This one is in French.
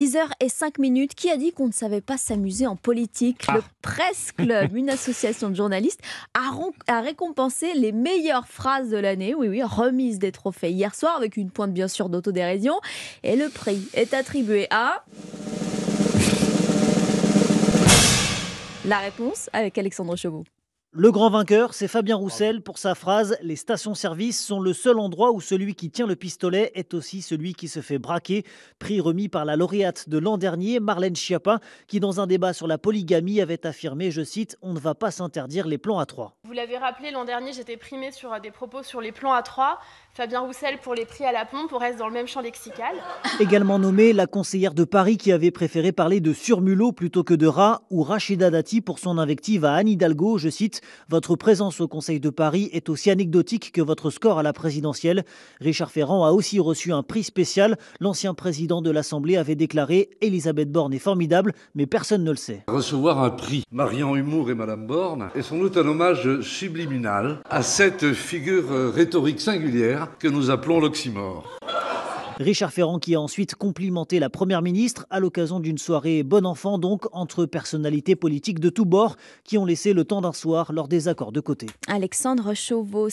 10 h 5 minutes. Qui a dit qu'on ne savait pas s'amuser en politique ah. Le Press Club, une association de journalistes, a, a, récompensé les meilleures phrases de l'année. Oui, oui, remise des trophées hier soir avec une pointe bien sûr d'autodérision. Et le prix est attribué à. La réponse avec Alexandre Chevaux. Le grand vainqueur, c'est Fabien Roussel pour sa phrase Les stations-service sont le seul endroit où celui qui tient le pistolet est aussi celui qui se fait braquer. Prix remis par la lauréate de l'an dernier, Marlène Schiappa, qui, dans un débat sur la polygamie, avait affirmé Je cite, On ne va pas s'interdire les plans à trois. Vous l'avez rappelé, l'an dernier, j'étais primée sur des propos sur les plans à trois. Fabien Roussel, pour les prix à la pompe, on reste dans le même champ lexical. Également nommée la conseillère de Paris qui avait préféré parler de surmulot plutôt que de rat, ou Rachida Dati pour son invective à Anne Hidalgo, je cite, votre présence au Conseil de Paris est aussi anecdotique que votre score à la présidentielle. Richard Ferrand a aussi reçu un prix spécial. L'ancien président de l'Assemblée avait déclaré Elisabeth Borne est formidable, mais personne ne le sait. Recevoir un prix, Marian Humour et Madame Borne, est sans doute un hommage subliminal à cette figure euh, rhétorique singulière que nous appelons l'oxymore. Richard Ferrand qui a ensuite complimenté la Première ministre à l'occasion d'une soirée bon enfant, donc entre personnalités politiques de tous bords qui ont laissé le temps d'un soir lors des accords de côté. Alexandre Chauveau,